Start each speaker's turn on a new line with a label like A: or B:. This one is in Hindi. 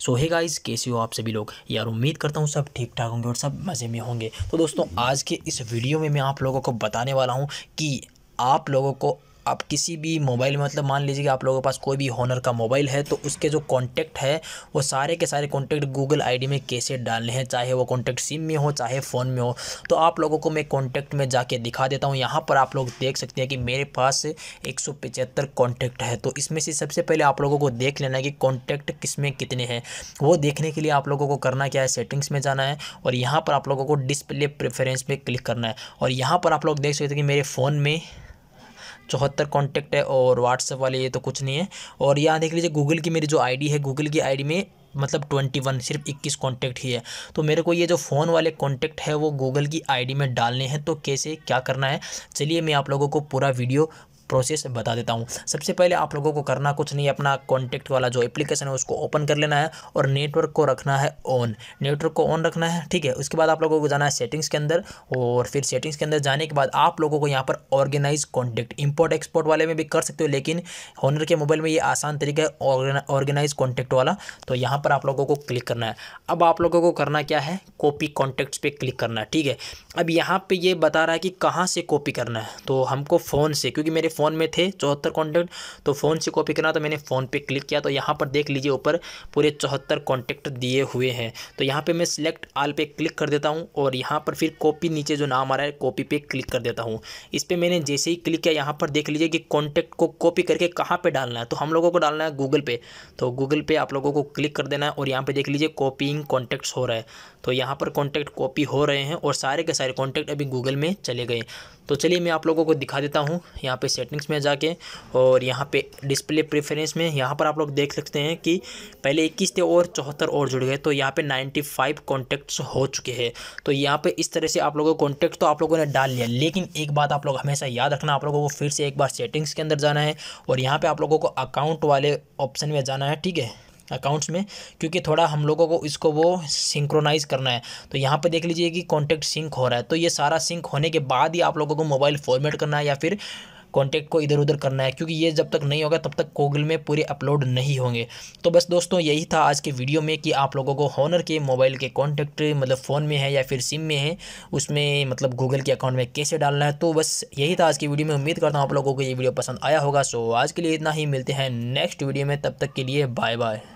A: सो है गाइस कैसे हो आप सभी लोग यार उम्मीद करता हूँ सब ठीक ठाक होंगे और सब मज़े में होंगे तो दोस्तों आज के इस वीडियो में मैं आप लोगों को बताने वाला हूँ कि आप लोगों को आप किसी भी मोबाइल में मतलब मान लीजिए कि आप लोगों के पास कोई भी होनर का मोबाइल है तो उसके जो कॉन्टैक्ट है वो सारे के सारे कॉन्टैक्ट गूगल आईडी में कैसे डालने हैं चाहे वो कॉन्टैक्ट सिम में हो चाहे फ़ोन में हो तो आप लोगों को मैं कॉन्टैक्ट में जाके दिखा देता हूँ यहाँ पर आप लोग देख सकते हैं कि मेरे पास एक सौ कॉन्टैक्ट है तो इसमें से सबसे पहले आप लोगों को देख लेना है कि कॉन्टैक्ट किस में कितने हैं वो देखने के लिए आप लोगों को करना क्या है सेटिंग्स में जाना है और यहाँ पर आप लोगों को डिस्प्ले प्रेफरेंस पे क्लिक करना है और यहाँ पर आप लोग देख सकते हैं कि मेरे फ़ोन में चौहत्तर कॉन्टैक्ट है और व्हाट्सएप वाले ये तो कुछ नहीं है और यहाँ देख लीजिए गूगल की मेरी जो आईडी है गूगल की आईडी में मतलब ट्वेंटी वन सिर्फ इक्कीस कॉन्टैक्ट ही है तो मेरे को ये जो फ़ोन वाले कॉन्टैक्ट है वो गूगल की आईडी में डालने हैं तो कैसे क्या करना है चलिए मैं आप लोगों को पूरा वीडियो प्रोसेस बता देता हूँ सबसे पहले आप लोगों को करना कुछ नहीं अपना कॉन्टैक्ट वाला जो एप्लीकेशन है उसको ओपन कर लेना है और नेटवर्क को रखना है ऑन नेटवर्क को ऑन रखना है ठीक है उसके बाद आप लोगों को जाना है सेटिंग्स के अंदर और फिर सेटिंग्स के अंदर जाने के बाद आप लोगों को यहाँ पर ऑर्गेनाइज कॉन्टैक्ट इम्पोर्ट एक्सपोर्ट वाले में भी कर सकते हो लेकिन ऑनर के मोबाइल में ये आसान तरीका है ऑर्गेनाइज कॉन्टैक्ट वाला तो यहाँ पर आप लोगों को क्लिक करना है अब आप लोगों को करना क्या है कॉपी कॉन्टैक्ट्स पे क्लिक करना है ठीक है अब यहाँ पे ये बता रहा है कि कहाँ से कॉपी करना है तो हमको फ़ोन से क्योंकि मेरे फ़ोन में थे चौहत्तर कॉन्टैक्ट तो फ़ोन से कॉपी करना तो मैंने फ़ोन पे क्लिक किया तो यहाँ पर देख लीजिए ऊपर पूरे चौहत्तर कॉन्टैक्ट दिए हुए हैं तो यहाँ पर मैं सिलेक्ट आल पे क्लिक कर देता हूँ और यहाँ पर फिर कॉपी नीचे जो नाम आ रहा है कॉपी पे क्लिक कर देता हूँ इस पर मैंने जैसे ही क्लिक किया यहाँ पर देख लीजिए कि कॉन्टैक्ट को कॉपी करके कहाँ पर डालना है तो हम लोगों को डालना है गूगल पे तो गूगल पे आप लोगों को क्लिक कर देना है और यहाँ पर देख लीजिए कॉपीइंग कॉन्टैक्ट्स हो रहा है तो यहाँ पर कॉन्टैक्ट कॉपी हो रहे हैं और सारे के सारे कॉन्टैक्ट अभी गूगल में चले गए तो चलिए मैं आप लोगों को दिखा देता हूँ यहाँ पे सेट सेटिंग्स में जाके और यहाँ पे डिस्प्ले प्रेफरेंस में यहाँ पर आप लोग देख सकते हैं कि पहले इक्कीस थे और चौहत्तर और जुड़ गए तो यहाँ पे नाइन्टी फाइव कॉन्टैक्ट्स हो चुके हैं तो यहाँ पे इस तरह से आप लोगों को कॉन्टैक्ट तो आप लोगों ने डाल लिया लेकिन एक बात आप लोग हमेशा याद रखना आप लोगों को फिर से एक बार सेटिंग्स के अंदर जाना है और यहाँ पर आप लोगों को अकाउंट वाले ऑप्शन में जाना है ठीक है अकाउंट्स में क्योंकि थोड़ा हम लोगों को इसको वो सिंक्रोनाइज करना है तो यहाँ पे देख लीजिए कि कॉन्टैक्ट सिंक हो रहा है तो ये सारा सिंक होने के बाद ही आप लोगों को मोबाइल फॉर्मेट करना है या फिर कॉन्टैक्ट को इधर उधर करना है क्योंकि ये जब तक नहीं होगा तब तक गूगल में पूरे अपलोड नहीं होंगे तो बस दोस्तों यही था आज के वीडियो में कि आप लोगों को हॉनर के मोबाइल के कॉन्टैक्ट मतलब फ़ोन में है या फिर सिम में है उसमें मतलब गूगल के अकाउंट में कैसे डालना है तो बस यही था आज की वीडियो में उम्मीद करता हूँ आप लोगों को ये वीडियो पसंद आया होगा सो आज के लिए इतना ही मिलते हैं नेक्स्ट वीडियो में तब तक के लिए बाय बाय